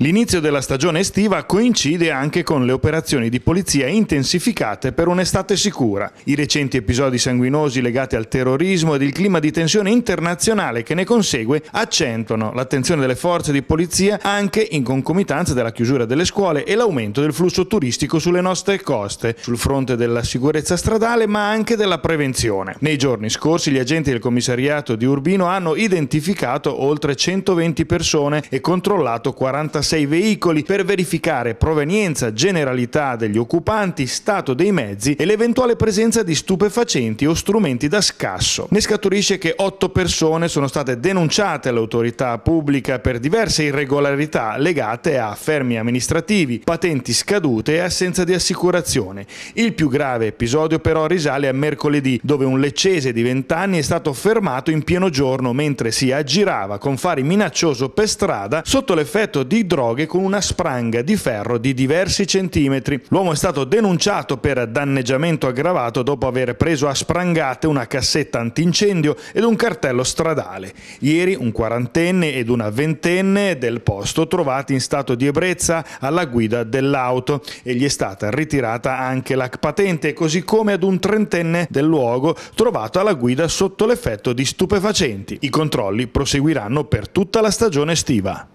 L'inizio della stagione estiva coincide anche con le operazioni di polizia intensificate per un'estate sicura. I recenti episodi sanguinosi legati al terrorismo ed il clima di tensione internazionale che ne consegue accentuano l'attenzione delle forze di polizia anche in concomitanza della chiusura delle scuole e l'aumento del flusso turistico sulle nostre coste, sul fronte della sicurezza stradale ma anche della prevenzione. Nei giorni scorsi gli agenti del commissariato di Urbino hanno identificato oltre 120 persone e controllato 46 36 veicoli per verificare provenienza, generalità degli occupanti, stato dei mezzi e l'eventuale presenza di stupefacenti o strumenti da scasso. Ne scaturisce che 8 persone sono state denunciate all'autorità pubblica per diverse irregolarità legate a fermi amministrativi, patenti scadute e assenza di assicurazione. Il più grave episodio però risale a mercoledì, dove un leccese di 20 anni è stato fermato in pieno giorno mentre si aggirava con fare minaccioso per strada sotto l'effetto di idrocarburi droghe con una spranga di ferro di diversi centimetri. L'uomo è stato denunciato per danneggiamento aggravato dopo aver preso a sprangate una cassetta antincendio ed un cartello stradale. Ieri un quarantenne ed una ventenne del posto trovati in stato di ebbrezza alla guida dell'auto e gli è stata ritirata anche la patente, così come ad un trentenne del luogo trovato alla guida sotto l'effetto di stupefacenti. I controlli proseguiranno per tutta la stagione estiva.